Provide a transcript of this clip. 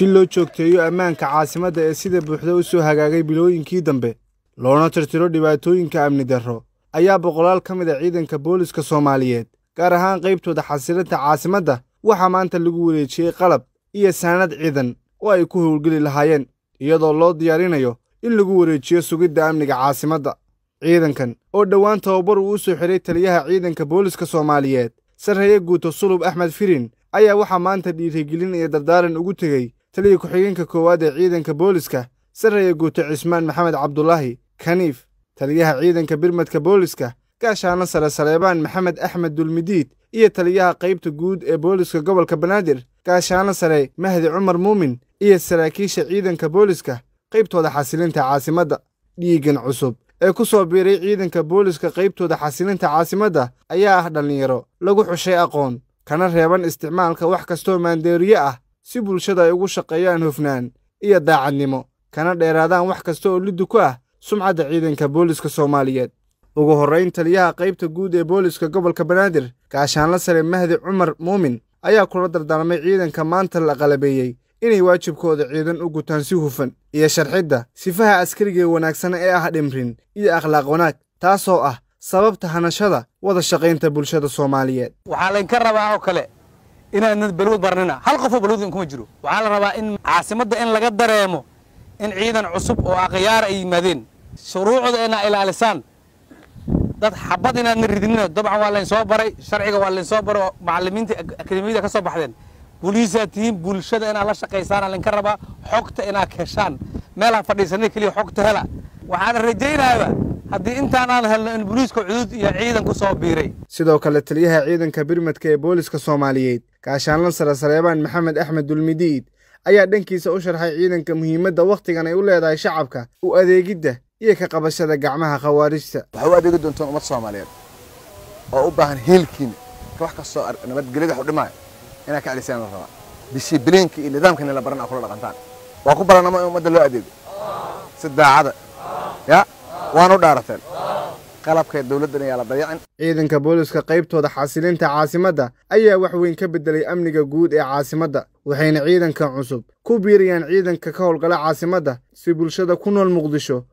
si loo joogteeyo ammaanka caasimadda ee sida buuxda u soo hagaagay bilooyinkii dambe loona tirtiro dhibaatooyinka amni darro ayaa boqolaal ka mid a ah ciidanka booliska soomaaliyeed gaar ahaan qaybtooda xasilinta caasimadda waxaa maanta lagu wareejiyey qalab iyo saanad ciidan oo ay ku howlgeli lahaayeen iyadoo loo diyaarinayo in lagu wareejiyo sugidda amniga caasimadda ciidankan oo dhowaan tababar uu u soo xidhay taliyaha ciidanka booliska soomaaliyeed sarreeye guuto sulub axmed firin ayaa waxaa maanta dhiirigelin iyo dardaaran ugu tegey taliya ku-xigeenka koowaad ee ciidanka booliska sarreeya guuto cismaan maxamed cabdulaahi kaniif taliyaha ciidanka birmadka booliska gaashaana sare saleebaan maxamed axmed dulmidiid iyo taliyaha qaybta guud ee booliska gobolka banaadir gaashaano sare mahdi cumar muumin iyo saraakiisha ciidanka booliska qaybtooda xasilinta caasimadda dhiiggan cusub ee ku soo biiray ciidanka booliska qaybtooda xasilinta caasimadda ayaa ah dhallinyaro lagu xushay aqoon kana reeban isticmaalka wax kastoo maandeeriyo ah si bulshada ay ugu shaqeeyaan hufnaan iyo daacadnimo kana dheeraadaan wax kasta oo liddu ku ah sumcadda ciidanka booliska soomaaliyeed ugu horrayn taliyaha qaybta guud ee booliska gobolka banaadir gaashaanla sare mahdi cumar muumin ayaa kula dardaarmay ciidanka maanta la qalabeeyey inay waajibkooda ciidan u gutaan si hufan iyo sharxidda sifaha askarigee wanaagsan ee ah dhimrin iyo akhlaaq wanaag taasoo ah sababta hanashada wada shaqaynta bulshada soomaaliyeed waxaa laynka rabaa oo kale inaanan balwad barnina hal qofoo balwad kuma jiro waxaa la rabaa in caasimadda in laga dareemo in ciidan cusub oo akhyaara ay yimaadeen shuruucda inaa ilaalisaan dad xabad inaadna ridinina dabcan waa laynsoo baray sharciga waa laynsoo baray oo macalimiinta akademiyada ka soo baxdeen buliisaa tihiin bulshada inaad la shaqaysaana laynka rabaa xogta inaad heshaan meelaha fadhiisanay keliya xogta hela waxaan rajaynaaba haddii intaan helno in boliiska cuduud iyo ciidan ku soo biiray sidoo kale taliyaha ciidanka birmadka ee booliska soomaaliyeed kaashaanlan sare sareebaan maxamed axmed dulmidiid ayaa dhankiisa u sharxay ciidanka muhiimadda wakhtigan ay u leedahay shacabka u adeegidda iyo ka qabashada gacmaha khawaarijta waxay u adeegi doontaan ummad soomaaliyeed oo u baahan heelkiina wax kastoo nabadgelyada xudhimaya inaad ka celisaan la rabaa dishibliinka iyo nidaamkana la baran aa kula dhaqantaan waa ku balanama in ummadda loo adeego si daacada ya u dhaarateen qalabka dowladdan ayaa la dayacin ciidanka booliska qaybtooda xaasilinta caasimadda ayaa wax weyn ka beddelay amniga guud ee caasimadda waxayna ciidankan cusub ku biiriyaan ciidanka ka howlgala caasimadda si bulshada ku nool muqdisho